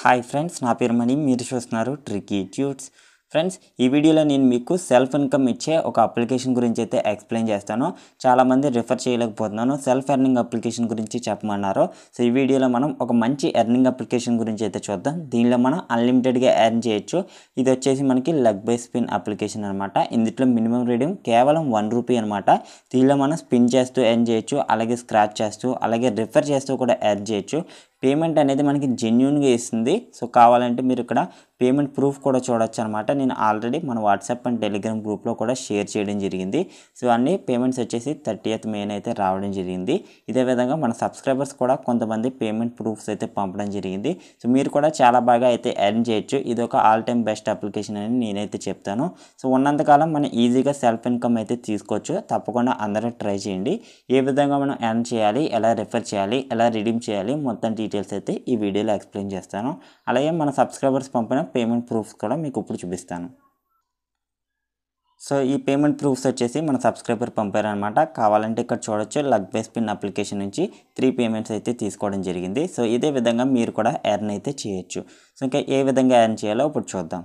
hi friends నా పేరు మణి మీరు చూస్తున్నారు ట్రికీ ట్యూట్స్ ఫ్రెండ్స్ ఈ వీడియోలో నేను మీకు సెల్ఫ్ ఇన్కమ్ ఇచ్చే ఒక అప్లికేషన్ గురించి అయితే ఎక్స్ప్లెయిన్ చేస్తాను చాలామంది రిఫర్ చేయలేకపోతున్నాను సెల్ఫ్ ఎర్నింగ్ అప్లికేషన్ గురించి చెప్పమన్నారు సో ఈ వీడియోలో మనం ఒక మంచి ఎర్నింగ్ అప్లికేషన్ గురించి అయితే చూద్దాం దీనిలో మనం అన్లిమిటెడ్గా ఎర్న్ చేయొచ్చు ఇది వచ్చేసి మనకి లగ్ బై స్పిన్ అప్లికేషన్ అనమాట ఇందులో మినిమం రీడింగ్ కేవలం వన్ రూపీ అనమాట దీనిలో మనం స్పిన్ చేస్తూ ఎర్న్ చేయొచ్చు అలాగే స్క్రాచ్ చేస్తూ అలాగే రిఫర్ చేస్తూ కూడా ఎర్న్ చేయొచ్చు పేమెంట్ అనేది మనకి జెన్యున్గా ఇస్తుంది సో కావాలంటే మీరు ఇక్కడ పేమెంట్ ప్రూఫ్ కూడా చూడొచ్చు అనమాట నేను ఆల్రెడీ మన వాట్సాప్ అండ్ టెలిగ్రామ్ గ్రూప్లో కూడా షేర్ చేయడం జరిగింది సో అన్ని పేమెంట్స్ వచ్చేసి థర్టీ మేన్ అయితే రావడం జరిగింది ఇదే విధంగా మన సబ్స్క్రైబర్స్ కూడా కొంతమంది పేమెంట్ ప్రూఫ్స్ అయితే పంపడం జరిగింది సో మీరు కూడా చాలా బాగా అయితే ఎర్న్ చేయొచ్చు ఇది ఒక ఆల్ టైమ్ బెస్ట్ అప్లికేషన్ అని నేనైతే చెప్తాను సో ఉన్నంతకాలం మనం ఈజీగా సెల్ఫ్ ఇన్కమ్ అయితే తీసుకోవచ్చు తప్పకుండా అందరూ ట్రై చేయండి ఏ విధంగా మనం ఎర్న్ చేయాలి ఎలా రిఫర్ చేయాలి ఎలా రిడీమ్ చేయాలి మొత్తం డీటెయిల్స్ డీటెయిల్స్ అయితే ఈ వీడియోలో ఎక్స్ప్లెయిన్ చేస్తాను అలాగే మన సబ్స్క్రైబర్స్ పంపిన పేమెంట్ ప్రూఫ్స్ కూడా మీకు ఇప్పుడు చూపిస్తాను సో ఈ పేమెంట్ ప్రూఫ్స్ వచ్చేసి మన సబ్స్క్రైబర్ పంపారనమాట కావాలంటే ఇక్కడ చూడొచ్చు లగ్ బేస్ పిన్ అప్లికేషన్ నుంచి త్రీ పేమెంట్స్ అయితే తీసుకోవడం జరిగింది సో ఇదే విధంగా మీరు కూడా ఎర్న్ అయితే చేయొచ్చు సో ఇంకా ఏ విధంగా ఎర్న్ చేయాలో ఇప్పుడు చూద్దాం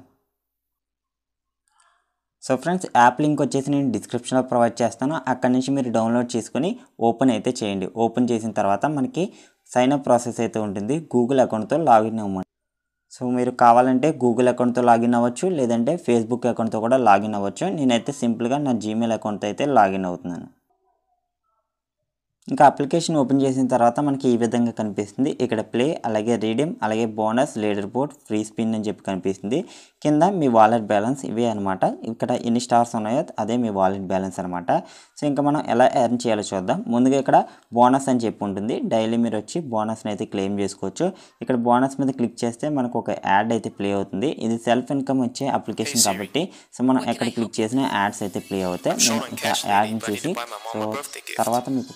సో ఫ్రెండ్స్ యాప్ లింక్ వచ్చేసి నేను డిస్క్రిప్షన్లో ప్రొవైడ్ చేస్తాను అక్కడ నుంచి మీరు డౌన్లోడ్ చేసుకుని ఓపెన్ అయితే చేయండి ఓపెన్ చేసిన తర్వాత మనకి సైన్ అప్ ప్రాసెస్ అయితే ఉంటుంది గూగుల్ అకౌంట్తో లాగిన్ అవ్వండి సో మీరు కావాలంటే గూగుల్ అకౌంట్తో లాగిన్ అవ్వచ్చు లేదంటే ఫేస్బుక్ అకౌంట్తో కూడా లాగిన్ అవ్వచ్చు నేనైతే సింపుల్గా నా జీమెయిల్ అకౌంట్తో అయితే లాగిన్ అవుతున్నాను ఇంకా అప్లికేషన్ ఓపెన్ చేసిన తర్వాత మనకి ఈ విధంగా కనిపిస్తుంది ఇక్కడ ప్లే అలాగే రీడియం అలాగే bonus leader board free spin అని చెప్పి కనిపిస్తుంది కింద మీ వాలెట్ బ్యాలెన్స్ ఇవే అనమాట ఇక్కడ ఎన్ని స్టార్స్ ఉన్నాయో అదే మీ వాలెట్ బ్యాలెన్స్ అనమాట సో ఇంకా మనం ఎలా ఎర్న్ చేయాలో చూద్దాం ముందుగా ఇక్కడ బోనస్ అని చెప్పి ఉంటుంది డైలీ మీరు వచ్చి బోనస్ని అయితే క్లెయిమ్ చేసుకోవచ్చు ఇక్కడ బోనస్ మీద క్లిక్ చేస్తే మనకు ఒక యాడ్ అయితే ప్లే అవుతుంది ఇది సెల్ఫ్ ఇన్కమ్ వచ్చే అప్లికేషన్ కాబట్టి సో మనం ఎక్కడ క్లిక్ చేసినా యాడ్స్ అయితే ప్లే అవుతాయి నేను యాడ్ని చూసి సో తర్వాత మీకు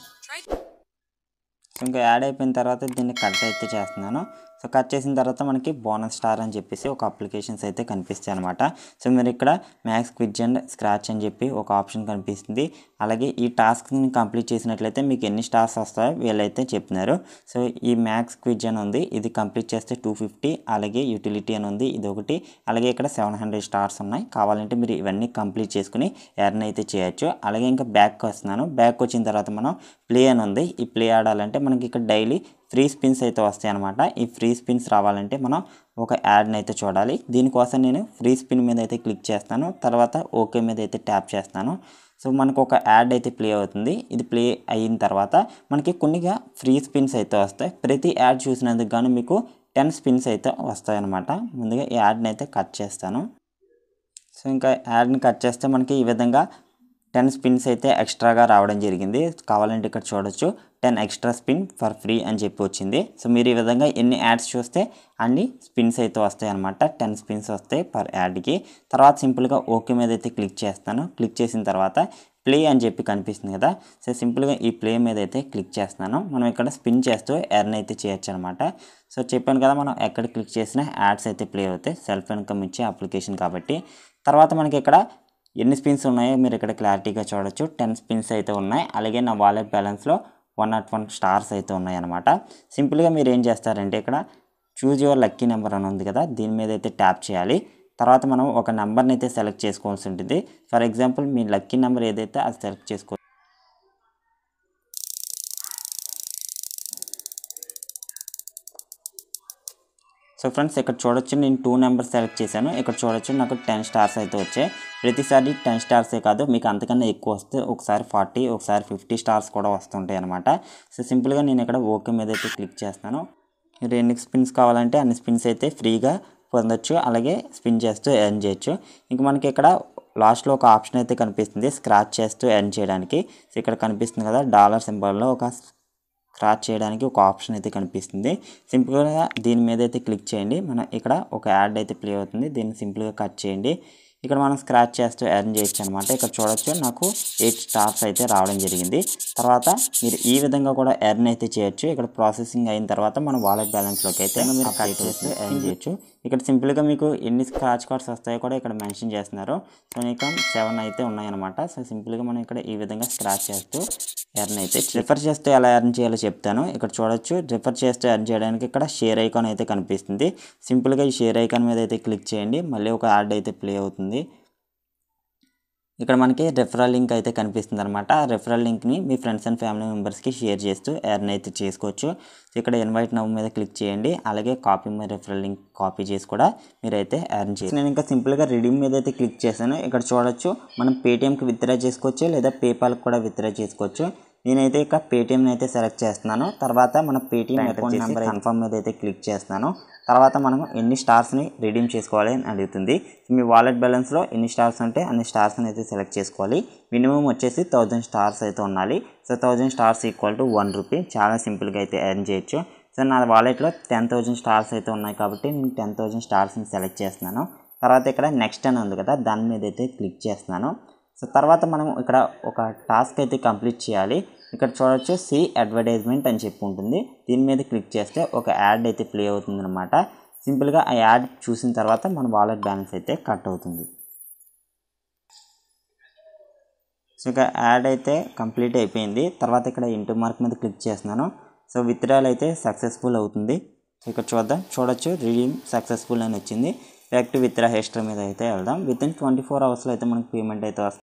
ఇంకా యాడ్ అయిపోయిన తర్వాత దీన్ని కట్ అయితే చేస్తున్నాను సో కట్ చేసిన తర్వాత మనకి బోనస్ స్టార్ అని చెప్పేసి ఒక అప్లికేషన్స్ అయితే కనిపిస్తాయి అనమాట సో మీరు ఇక్కడ మ్యాక్స్ క్విజ్ అండ్ స్క్రాచ్ అని చెప్పి ఒక ఆప్షన్ కనిపిస్తుంది అలాగే ఈ టాస్క్ని కంప్లీట్ చేసినట్లయితే మీకు ఎన్ని స్టార్స్ వస్తాయో వీళ్ళైతే చెప్తున్నారు సో ఈ మ్యాక్స్ క్విజ్ అని ఉంది ఇది కంప్లీట్ చేస్తే టూ ఫిఫ్టీ అలాగే యూటిలిటీ అని ఉంది ఇది ఒకటి అలాగే ఇక్కడ సెవెన్ హండ్రెడ్ స్టార్స్ ఉన్నాయి కావాలంటే మీరు ఇవన్నీ కంప్లీట్ చేసుకుని ఎర్న్ అయితే చేయొచ్చు అలాగే ఇంకా బ్యాక్ వస్తున్నాను బ్యాక్ వచ్చిన తర్వాత మనం ప్లే అని ఉంది ఈ ప్లే ఆడాలంటే మనకి ఇక్కడ డైలీ ఫ్రీ స్పిన్స్ అయితే వస్తాయి అనమాట ఈ ఫ్రీ స్పిన్స్ రావాలంటే మనం ఒక యాడ్ని అయితే చూడాలి దీనికోసం నేను ఫ్రీ స్పిన్ మీద అయితే క్లిక్ చేస్తాను తర్వాత ఓకే మీద అయితే ట్యాప్ చేస్తాను సో మనకు ఒక యాడ్ అయితే ప్లే అవుతుంది ఇది ప్లే అయిన తర్వాత మనకి కొన్నిగా ఫ్రీ స్పిన్స్ అయితే వస్తాయి ప్రతి యాడ్ చూసినందుకు కానీ మీకు టెన్ స్పిన్స్ అయితే వస్తాయి అనమాట ముందుగా ఈ యాడ్ని అయితే కట్ చేస్తాను సో ఇంకా యాడ్ని కట్ చేస్తే మనకి ఈ విధంగా టెన్ స్పిన్స్ అయితే ఎక్స్ట్రాగా రావడం జరిగింది కావాలంటే ఇక్కడ చూడొచ్చు ten extra spin for free అని చెప్పి వచ్చింది సో మీరు ఈ విధంగా ఎన్ని యాడ్స్ చూస్తే అన్ని స్పిన్స్ అయితే వస్తాయి అనమాట టెన్ స్పిన్స్ వస్తాయి పర్ యాడ్కి తర్వాత సింపుల్గా ఓకే మీద అయితే క్లిక్ చేస్తాను క్లిక్ చేసిన తర్వాత ప్లే అని చెప్పి కనిపిస్తుంది కదా సో సింపుల్గా ఈ ప్లే మీద అయితే క్లిక్ చేస్తున్నాను మనం ఇక్కడ స్పిన్ చేస్తూ ఎర్న్ అయితే చేయొచ్చు అనమాట సో చెప్పాను కదా మనం ఎక్కడ క్లిక్ చేసినా యాడ్స్ అయితే ప్లే అవుతాయి సెల్ఫ్ ఇన్కమ్ ఇచ్చే అప్లికేషన్ కాబట్టి తర్వాత మనకి ఇక్కడ ఎన్ని స్పిన్స్ ఉన్నాయో మీరు ఇక్కడ క్లారిటీగా చూడొచ్చు టెన్ స్పిన్స్ అయితే ఉన్నాయి అలాగే నా వాలెట్ బ్యాలెన్స్లో వన్ నాట్ వన్ స్టార్స్ అయితే ఉన్నాయన్నమాట సింపుల్గా మీరు ఏం చేస్తారంటే ఇక్కడ చూజ్ యువర్ లక్కీ నెంబర్ అని ఉంది కదా దీని మీద అయితే ట్యాప్ చేయాలి తర్వాత మనం ఒక నెంబర్ని అయితే సెలెక్ట్ చేసుకోవాల్సి ఉంటుంది ఫర్ ఎగ్జాంపుల్ మీ లక్కీ నెంబర్ ఏదైతే అది సెలెక్ట్ చేసుకో సో ఫ్రెండ్స్ ఇక్కడ చూడొచ్చు నేను టూ నెంబర్ సెలెక్ట్ చేశాను ఇక్కడ చూడొచ్చు నాకు టెన్ స్టార్స్ అయితే వచ్చాయి ప్రతిసారి టెన్ స్టార్సే కాదు మీకు అంతకన్నా ఎక్కువ వస్తే ఒకసారి ఫార్టీ ఒకసారి ఫిఫ్టీ స్టార్స్ కూడా వస్తుంటాయి అనమాట సో సింపుల్గా నేను ఇక్కడ ఓకే మీద అయితే క్లిక్ చేస్తాను మీరు ఎన్ని స్పిన్స్ కావాలంటే అన్ని స్పిన్స్ అయితే ఫ్రీగా పొందొచ్చు అలాగే స్పిన్ చేస్తూ ఎర్న్ చేయొచ్చు ఇంక మనకి ఇక్కడ లాస్ట్లో ఒక ఆప్షన్ అయితే కనిపిస్తుంది స్క్రాచ్ చేస్తూ ఎర్న్ చేయడానికి సో ఇక్కడ కనిపిస్తుంది కదా డాలర్ సింబల్లో ఒక క్రాస్ చేయడానికి ఒక ఆప్షన్ అయితే కనిపిస్తుంది సింపుల్గా దీని మీద అయితే క్లిక్ చేయండి మన ఇక్కడ ఒక యాడ్ అయితే ప్లే అవుతుంది దీన్ని సింపుల్గా కట్ చేయండి ఇక్కడ మనం స్క్రాచ్ చేస్తూ ఎర్న్ చేయొచ్చు అనమాట ఇక్కడ చూడొచ్చు నాకు ఎయిట్ స్టార్స్ అయితే రావడం జరిగింది తర్వాత మీరు ఈ విధంగా కూడా ఎర్న్ అయితే చేయొచ్చు ఇక్కడ ప్రాసెసింగ్ అయిన తర్వాత మన వాలెట్ బ్యాలెన్స్లోకి అయితే మీరు కలెక్ట్ చేస్తూ ఎర్న్ చేయొచ్చు ఇక్కడ సింపుల్గా మీకు ఎన్ని స్క్రాచ్ కార్డ్స్ వస్తాయో కూడా ఇక్కడ మెన్షన్ చేస్తున్నారు సో ఇంకా సెవెన్ అయితే ఉన్నాయన్నమాట సో సింపుల్గా మనం ఇక్కడ ఈ విధంగా స్క్రాచ్ చేస్తూ ఎర్న్ అయితే రిఫర్ చేస్తే ఎలా ఎర్న్ చేయాలో చెప్తాను ఇక్కడ చూడొచ్చు రిఫర్ చేస్తే ఎర్న్ చేయడానికి ఇక్కడ షేర్ ఐకాన్ అయితే కనిపిస్తుంది సింపుల్గా ఈ షేర్ ఐకాన్ మీద అయితే క్లిక్ చేయండి మళ్ళీ ఒక యాడ్ అయితే ప్లే అవుతుంది ఇక్కడ మనకి రెఫరల్ లింక్ అయితే కనిపిస్తుంది అనమాట రెఫరల్ లింక్ని మీ ఫ్రెండ్స్ అండ్ ఫ్యామిలీ మెంబర్స్కి షేర్ చేస్తూ ఎర్న్ అయితే చేసుకోవచ్చు ఇక్కడ ఇన్వైట్ నవ్ మీద క్లిక్ చేయండి అలాగే కాపీ మీద రెఫరల్ లింక్ కాపీ చేసి కూడా మీరైతే ఎర్న్ చేసి నేను ఇంకా సింపుల్గా రిడీమ్ మీద అయితే క్లిక్ చేశాను ఇక్కడ చూడొచ్చు మనం పేటిఎంకి విత్డ్రా చేసుకోవచ్చు లేదా పేపాల్కి కూడా విత్డ్రా చేసుకోవచ్చు నేనైతే ఇక పేటిఎంని అయితే సెలెక్ట్ చేస్తున్నాను తర్వాత మన పేటీఎం అకౌంట్ నెంబర్ కన్ఫర్మ్ మీద అయితే క్లిక్ చేస్తున్నాను తర్వాత మనం ఎన్ని స్టార్స్ని రిడీమ్ చేసుకోవాలి అని అడుగుతుంది మీ వాలెట్ బ్యాలెన్స్లో ఎన్ని స్టార్స్ ఉంటే అన్ని స్టార్స్ని అయితే సెలెక్ట్ చేసుకోవాలి మినిమం వచ్చేసి థౌజండ్ స్టార్స్ అయితే ఉండాలి so thousand stars equal to one rupee చాలా సింపుల్గా అయితే ఎర్న్ చేయొచ్చు సో నా వాలెట్లో టెన్ థౌజండ్ స్టార్స్ అయితే ఉన్నాయి కాబట్టి నేను టెన్ థౌజండ్ స్టార్స్ని సెలెక్ట్ చేస్తున్నాను తర్వాత ఇక్కడ నెక్స్ట్ అని ఉంది కదా దాని మీద అయితే క్లిక్ చేస్తున్నాను సో తర్వాత మనం ఇక్కడ ఒక టాస్క్ అయితే కంప్లీట్ చేయాలి ఇక్కడ చూడొచ్చు సి అడ్వర్టైజ్మెంట్ అని చెప్పి ఉంటుంది దీని మీద క్లిక్ చేస్తే ఒక యాడ్ అయితే ప్లే అవుతుంది అనమాట సింపుల్గా ఆ యాడ్ చూసిన తర్వాత మన వాలెట్ బ్యాలెన్స్ అయితే కట్ అవుతుంది సో ఇక యాడ్ అయితే కంప్లీట్ అయిపోయింది తర్వాత ఇక్కడ ఇంటూ మార్క్ మీద క్లిక్ చేస్తున్నాను సో విత్డ్రాల్ అయితే సక్సెస్ఫుల్ అవుతుంది ఇక్కడ చూద్దాం చూడొచ్చు రీడింగ్ సక్సెస్ఫుల్ అని వచ్చింది డైరెక్ట్ విత్డ్రా హిస్టరీ మీద అయితే వెళ్దాం విత్ ఇన్ ట్వంటీ ఫోర్ అవర్స్లో అయితే మనకి పేమెంట్ అయితే వస్తుంది